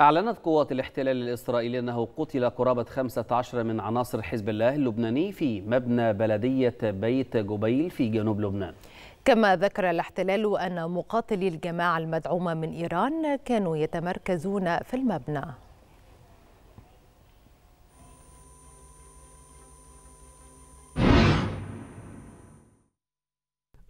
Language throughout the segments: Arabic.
أعلنت قوات الاحتلال الإسرائيلي أنه قتل قرابة 15 من عناصر حزب الله اللبناني في مبنى بلدية بيت جبيل في جنوب لبنان كما ذكر الاحتلال أن مقاتلي الجماعة المدعومة من إيران كانوا يتمركزون في المبنى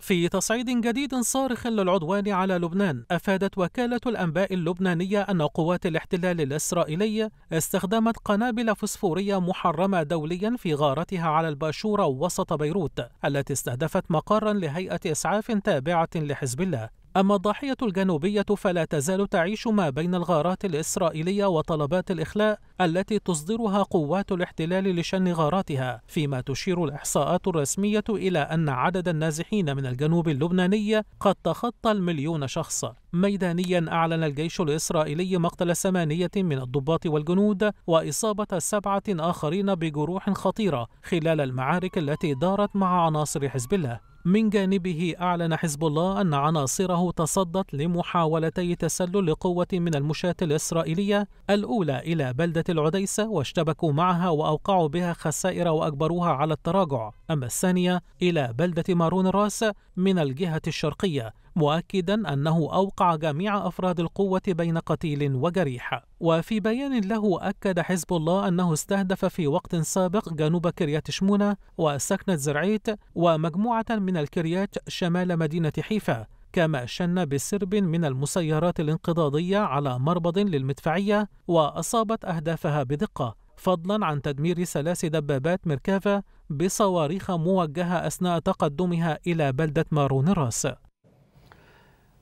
في تصعيد جديد صارخ للعدوان على لبنان أفادت وكالة الأنباء اللبنانية أن قوات الاحتلال الإسرائيلي استخدمت قنابل فسفورية محرمة دوليا في غارتها على الباشورة وسط بيروت التي استهدفت مقرا لهيئة إسعاف تابعة لحزب الله أما الضاحية الجنوبية فلا تزال تعيش ما بين الغارات الإسرائيلية وطلبات الإخلاء التي تصدرها قوات الاحتلال لشن غاراتها فيما تشير الإحصاءات الرسمية إلى أن عدد النازحين من الجنوب اللبناني قد تخطى المليون شخص ميدانيا أعلن الجيش الإسرائيلي مقتل ثمانية من الضباط والجنود وإصابة سبعة آخرين بجروح خطيرة خلال المعارك التي دارت مع عناصر حزب الله من جانبه أعلن حزب الله أن عناصره تصدت لمحاولتي تسلل لقوة من المشاة الإسرائيلية الأولى إلى بلدة العديسة واشتبكوا معها وأوقعوا بها خسائر وأجبروها على التراجع أما الثانية إلى بلدة مارون راس من الجهة الشرقية مؤكدا أنه أوقع جميع أفراد القوة بين قتيل وجريح وفي بيان له أكد حزب الله أنه استهدف في وقت سابق جنوب كريات شمونة وسكنة زرعيت ومجموعة من الكريات شمال مدينة حيفا كما شن بسرب من المسيرات الانقضاضية على مربض للمدفعية وأصابت أهدافها بدقة فضلا عن تدمير ثلاث دبابات مركافة بصواريخ موجهة أثناء تقدمها إلى بلدة مارون راس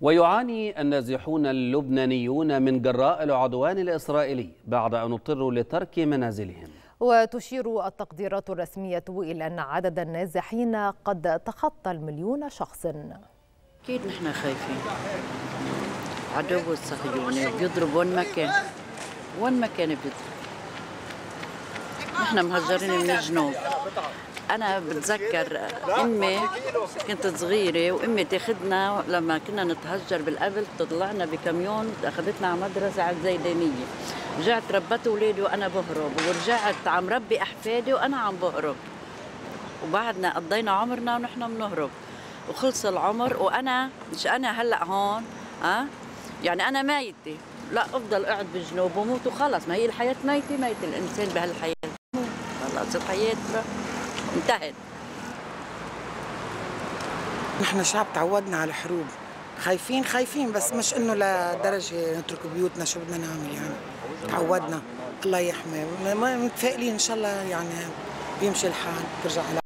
ويعاني النازحون اللبنانيون من جراء العدوان الإسرائيلي بعد أن اضطروا لترك منازلهم وتشير التقديرات الرسمية إلى أن عدد النازحين قد تخطى المليون شخص أكيد نحن خايفين عدو الصهيوني بيضرب وين ما كان وين ما كان بيضرب نحن مهجرين من الجنوب انا بتذكر امي كنت صغيره وامي تاخذنا لما كنا نتهجر بالقبل تطلعنا بكميون اخذتنا على مدرسه على الزيدانيه رجعت ربت اولادي وانا بهرب ورجعت عم ربي احفادي وانا عم بهرب وبعدنا قضينا عمرنا ونحن بنهرب وخلص العمر وانا مش انا هلا هون ها يعني انا ميته لا افضل قاعد بالجنوب وموت وخلص ما هي الحياه ميته ميت الانسان بهالحياه خلص الحياه انتهت نحن شعب تعودنا على الحروب خايفين خايفين بس مش انه لدرجه نترك بيوتنا شو بدنا نعمل يعني تعودنا الله يحمي متفائلين ان شاء الله يعني بيمشي الحال ترجع على